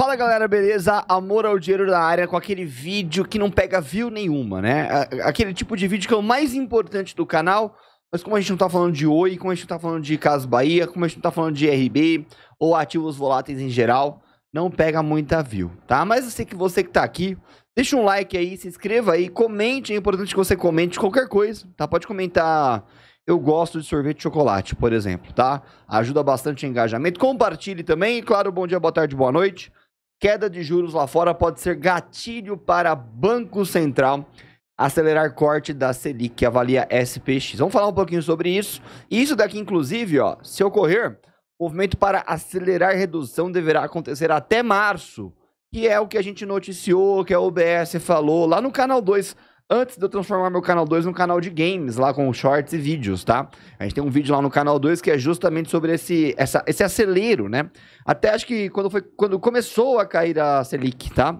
Fala galera, beleza? Amor ao dinheiro da área com aquele vídeo que não pega view nenhuma, né? Aquele tipo de vídeo que é o mais importante do canal, mas como a gente não tá falando de Oi, como a gente não tá falando de Cas Bahia, como a gente não tá falando de RB ou ativos voláteis em geral, não pega muita view, tá? Mas eu sei que você que tá aqui, deixa um like aí, se inscreva aí, comente, é importante que você comente qualquer coisa, tá? Pode comentar eu gosto de sorvete de chocolate, por exemplo, tá? Ajuda bastante o engajamento. Compartilhe também. E claro, bom dia, boa tarde, boa noite. Queda de juros lá fora pode ser gatilho para Banco Central acelerar corte da Selic, que avalia SPX. Vamos falar um pouquinho sobre isso. Isso daqui, inclusive, ó, se ocorrer, o movimento para acelerar redução deverá acontecer até março, que é o que a gente noticiou, que a OBS falou lá no canal 2 antes de eu transformar meu canal 2 num canal de games, lá com shorts e vídeos, tá? A gente tem um vídeo lá no canal 2 que é justamente sobre esse, essa, esse acelero, né? Até acho que quando, foi, quando começou a cair a Selic, tá?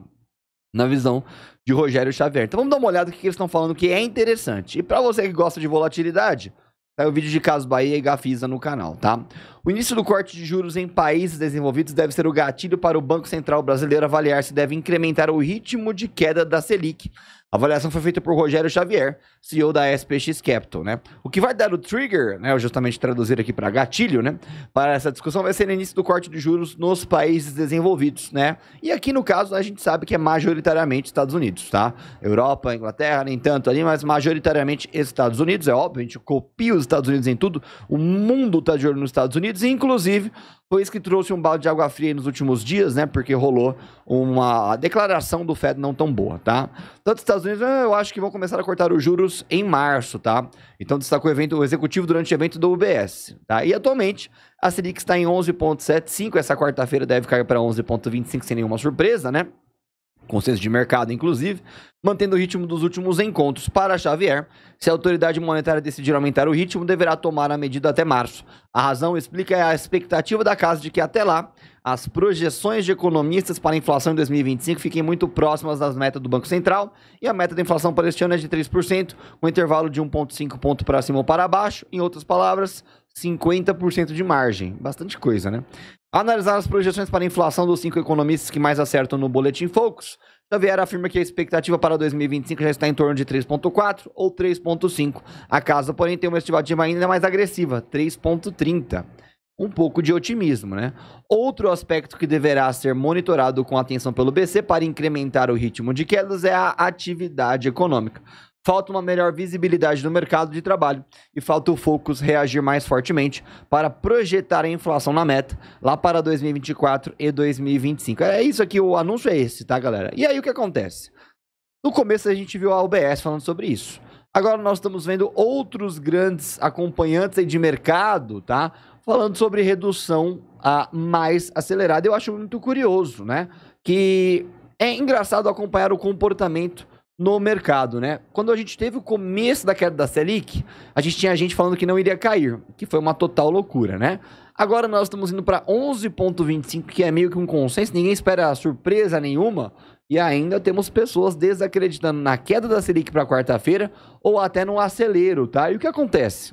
Na visão de Rogério Xavier. Então vamos dar uma olhada no que eles estão falando, que é interessante. E para você que gosta de volatilidade, Tá o vídeo de Caso Bahia e Gafisa no canal, tá? O início do corte de juros em países desenvolvidos deve ser o gatilho para o Banco Central Brasileiro avaliar se deve incrementar o ritmo de queda da Selic a avaliação foi feita por Rogério Xavier, CEO da SPX Capital, né? O que vai dar o trigger, né, justamente traduzir aqui para gatilho, né, para essa discussão vai ser o início do corte de juros nos países desenvolvidos, né? E aqui no caso a gente sabe que é majoritariamente Estados Unidos, tá? Europa, Inglaterra, nem tanto ali, mas majoritariamente Estados Unidos, é óbvio, a gente copia os Estados Unidos em tudo. O mundo tá de olho nos Estados Unidos, inclusive foi isso que trouxe um balde de água fria nos últimos dias, né? Porque rolou uma declaração do Fed não tão boa, tá? Tanto os Estados Unidos, eh, eu acho que vão começar a cortar os juros em março, tá? Então destacou o evento o executivo durante o evento do UBS, tá? E atualmente a Selic está em 11.75, essa quarta-feira deve cair para 11.25 sem nenhuma surpresa, né? consenso de mercado, inclusive, mantendo o ritmo dos últimos encontros. Para Xavier, se a autoridade monetária decidir aumentar o ritmo, deverá tomar a medida até março. A razão explica a expectativa da casa de que até lá as projeções de economistas para a inflação em 2025 fiquem muito próximas das metas do Banco Central e a meta da inflação para este ano é de 3%, com intervalo de 1,5 ponto para cima ou para baixo. Em outras palavras, 50% de margem. Bastante coisa, né? Analisar as projeções para a inflação dos cinco economistas que mais acertam no Boletim Focus, Xavier afirma que a expectativa para 2025 já está em torno de 3,4 ou 3,5. A casa, porém, tem uma estimativa ainda mais agressiva, 3,30. Um pouco de otimismo, né? Outro aspecto que deverá ser monitorado com atenção pelo BC para incrementar o ritmo de quedas é a atividade econômica. Falta uma melhor visibilidade no mercado de trabalho e falta o Focus reagir mais fortemente para projetar a inflação na meta lá para 2024 e 2025. É isso aqui, o anúncio é esse, tá, galera? E aí o que acontece? No começo a gente viu a UBS falando sobre isso. Agora nós estamos vendo outros grandes acompanhantes de mercado, tá? Falando sobre redução a mais acelerada. Eu acho muito curioso, né? Que é engraçado acompanhar o comportamento no mercado, né? Quando a gente teve o começo da queda da Selic, a gente tinha gente falando que não iria cair, que foi uma total loucura, né? Agora nós estamos indo para 11.25, que é meio que um consenso, ninguém espera surpresa nenhuma, e ainda temos pessoas desacreditando na queda da Selic para quarta-feira ou até no acelero, tá? E o que acontece?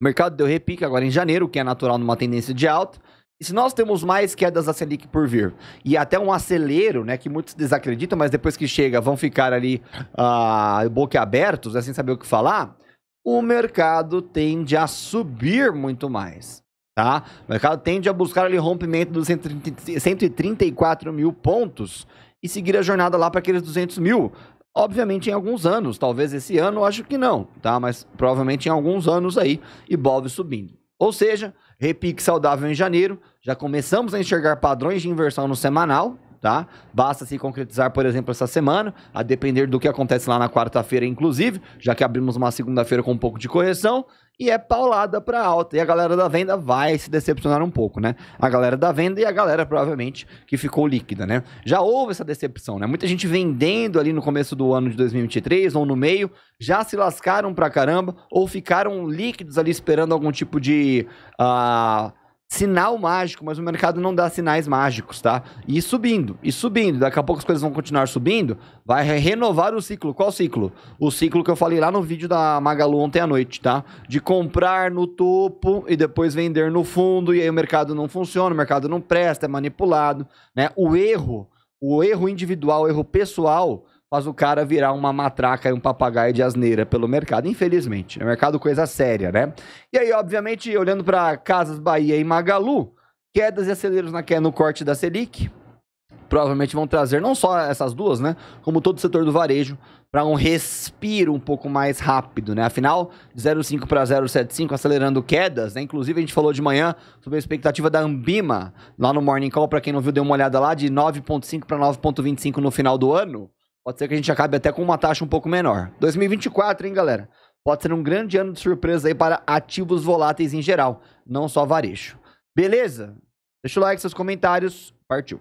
O mercado deu repique agora em janeiro, que é natural numa tendência de alta. E se nós temos mais quedas da Selic por vir, e até um acelero, né, que muitos desacreditam, mas depois que chega vão ficar ali uh, boquiabertos, né, sem saber o que falar, o mercado tende a subir muito mais. Tá? O mercado tende a buscar ali rompimento dos 134 mil pontos e seguir a jornada lá para aqueles 200 mil. Obviamente em alguns anos, talvez esse ano, acho que não, tá? Mas provavelmente em alguns anos aí, e Ibov subindo. Ou seja, repique saudável em janeiro, já começamos a enxergar padrões de inversão no semanal, tá? Basta se concretizar, por exemplo, essa semana, a depender do que acontece lá na quarta-feira, inclusive, já que abrimos uma segunda-feira com um pouco de correção, e é paulada para alta. E a galera da venda vai se decepcionar um pouco, né? A galera da venda e a galera, provavelmente, que ficou líquida, né? Já houve essa decepção, né? Muita gente vendendo ali no começo do ano de 2023 ou no meio, já se lascaram pra caramba ou ficaram líquidos ali esperando algum tipo de. Uh sinal mágico, mas o mercado não dá sinais mágicos, tá? E subindo, e subindo. Daqui a pouco as coisas vão continuar subindo, vai renovar o ciclo. Qual ciclo? O ciclo que eu falei lá no vídeo da Magalu ontem à noite, tá? De comprar no topo e depois vender no fundo, e aí o mercado não funciona, o mercado não presta, é manipulado, né? O erro, o erro individual, o erro pessoal faz o cara virar uma matraca e um papagaio de asneira pelo mercado, infelizmente. É mercado coisa séria, né? E aí, obviamente, olhando para Casas Bahia e Magalu, quedas e aceleros na queda no corte da Selic, provavelmente vão trazer não só essas duas, né, como todo o setor do varejo para um respiro um pouco mais rápido, né? Afinal, 0,5 para 0,75 acelerando quedas, né? Inclusive a gente falou de manhã sobre a expectativa da Ambima lá no Morning Call, para quem não viu, deu uma olhada lá de 9,5 para 9,25 no final do ano. Pode ser que a gente acabe até com uma taxa um pouco menor. 2024, hein, galera? Pode ser um grande ano de surpresa aí para ativos voláteis em geral, não só varejo. Beleza? Deixa o like, seus comentários. Partiu.